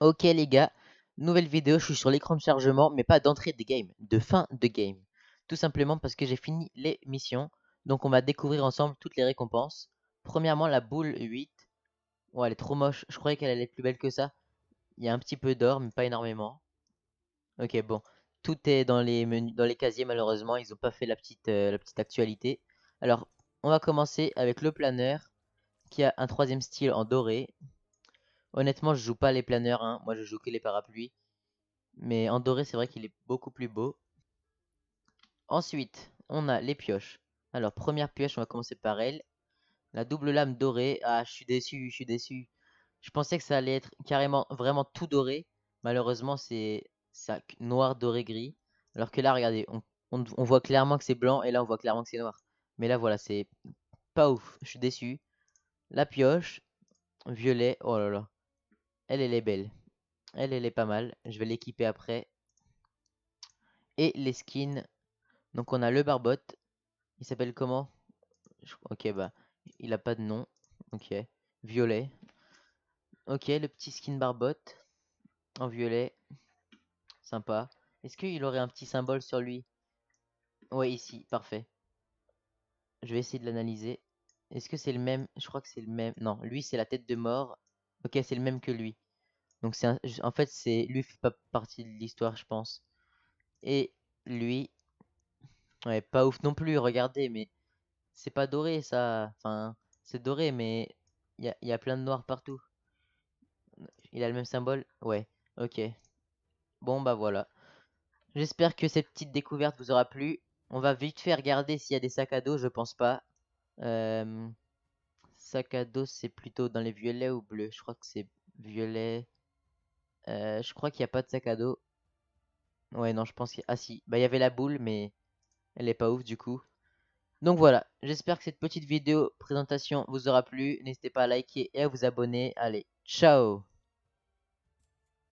Ok les gars, nouvelle vidéo, je suis sur l'écran de chargement, mais pas d'entrée de game, de fin de game. Tout simplement parce que j'ai fini les missions, donc on va découvrir ensemble toutes les récompenses. Premièrement la boule 8, ouais elle est trop moche, je croyais qu'elle allait être plus belle que ça. Il y a un petit peu d'or, mais pas énormément. Ok bon, tout est dans les menus, dans les casiers malheureusement, ils n'ont pas fait la petite, euh, la petite actualité. Alors on va commencer avec le planeur qui a un troisième style en doré, Honnêtement, je joue pas les planeurs, hein. moi je joue que les parapluies. Mais en doré, c'est vrai qu'il est beaucoup plus beau. Ensuite, on a les pioches. Alors, première pioche, on va commencer par elle. La double lame dorée. Ah, je suis déçu, je suis déçu. Je pensais que ça allait être carrément, vraiment tout doré. Malheureusement, c'est noir, doré, gris. Alors que là, regardez, on, on voit clairement que c'est blanc et là, on voit clairement que c'est noir. Mais là, voilà, c'est pas ouf. Je suis déçu. La pioche, violet. Oh là là. Elle, elle est belle. Elle, elle est pas mal. Je vais l'équiper après. Et les skins. Donc on a le barbot. Il s'appelle comment Ok, bah, il a pas de nom. Ok, violet. Ok, le petit skin barbot. En violet. Sympa. Est-ce qu'il aurait un petit symbole sur lui Ouais, ici, parfait. Je vais essayer de l'analyser. Est-ce que c'est le même Je crois que c'est le même. Non, lui c'est la tête de mort Ok, c'est le même que lui. Donc c'est en fait c'est lui fait pas partie de l'histoire, je pense. Et lui, ouais, pas ouf non plus. Regardez, mais c'est pas doré ça. Enfin, c'est doré, mais il y a, y a plein de noir partout. Il a le même symbole Ouais, ok. Bon bah voilà. J'espère que cette petite découverte vous aura plu. On va vite faire regarder s'il y a des sacs à dos, je pense pas. Euh sac à dos, c'est plutôt dans les violets ou bleus. Je crois que c'est violet. Euh, je crois qu'il n'y a pas de sac à dos. Ouais, non, je pense qu'il... Ah si, bah il y avait la boule, mais elle est pas ouf du coup. Donc voilà, j'espère que cette petite vidéo présentation vous aura plu. N'hésitez pas à liker et à vous abonner. Allez, ciao